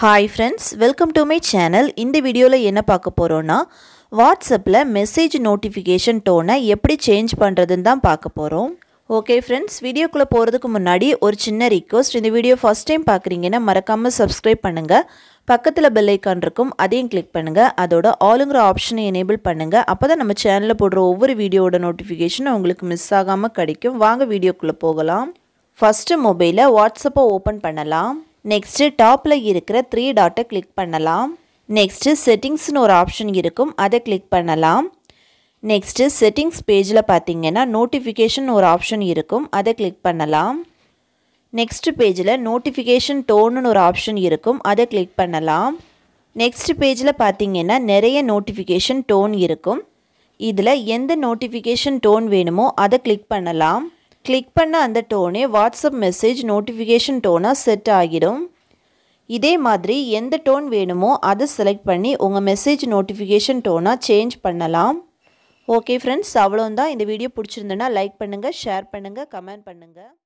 hi friends welcome to my channel இந்த வீடியோவில் என்ன பார்க்க போகிறோன்னா வாட்ஸ்அப்பில் மெசேஜ் நோட்டிஃபிகேஷன் டோனை எப்படி சேஞ்ச் பண்ணுறதுன்னு தான் பார்க்க போகிறோம் ஓகே ஃப்ரெண்ட்ஸ் வீடியோக்குள்ளே போகிறதுக்கு முன்னாடி ஒரு சின்ன ரிக்வஸ்ட் இந்த வீடியோ ஃபஸ்ட் டைம் பார்க்குறீங்கன்னா மறக்காமல் சப்ஸ்கிரைப் பண்ணுங்கள் பக்கத்தில் பெல் ஐக்கான் இருக்கும் அதையும் கிளிக் பண்ணுங்கள் அதோட ஆளுங்கிற ஆப்ஷனை எனேபிள் பண்ணுங்கள் அப்போ தான் நம்ம சேனலில் போடுற ஒவ்வொரு வீடியோவோட நோட்டிஃபிகேஷன் உங்களுக்கு மிஸ் ஆகாமல் கிடைக்கும் வாங்க வீடியோக்குள்ளே போகலாம் ஃபஸ்ட்டு மொபைலை வாட்ஸ்அப்பை ஓப்பன் பண்ணலாம் நெக்ஸ்ட்டு டாப்பில் இருக்கிற த்ரீ டாட்டை கிளிக் பண்ணலாம் நெக்ஸ்ட்டு செட்டிங்ஸ்னு ஒரு ஆப்ஷன் இருக்கும் அதை கிளிக் பண்ணலாம் நெக்ஸ்ட்டு செட்டிங்ஸ் பேஜில் பார்த்தீங்கன்னா நோட்டிஃபிகேஷன் ஒரு ஆப்ஷன் இருக்கும் அதை கிளிக் பண்ணலாம் நெக்ஸ்ட் பேஜில் நோட்டிஃபிகேஷன் டோனுன்னு ஒரு ஆப்ஷன் இருக்கும் அதை கிளிக் பண்ணலாம் நெக்ஸ்ட் பேஜில் பார்த்தீங்கன்னா நிறைய நோட்டிஃபிகேஷன் டோன் இருக்கும் இதில் எந்த நோட்டிஃபிகேஷன் டோன் வேணுமோ அதை கிளிக் பண்ணலாம் கிளிக் பண்ண அந்த டோனே வாட்ஸ்அப் மெசேஜ் நோட்டிஃபிகேஷன் டோனாக செட் ஆகிடும் இதே மாதிரி எந்த டோன் வேணுமோ அதை செலக்ட் பண்ணி உங்கள் மெசேஜ் நோட்டிஃபிகேஷன் டோனாக சேஞ்ச் பண்ணலாம் ஓகே ஃப்ரெண்ட்ஸ் அவ்வளோந்தான் இந்த வீடியோ பிடிச்சிருந்தேன்னா லைக் பண்ணுங்கள் ஷேர் பண்ணுங்கள் கமெண்ட் பண்ணுங்கள்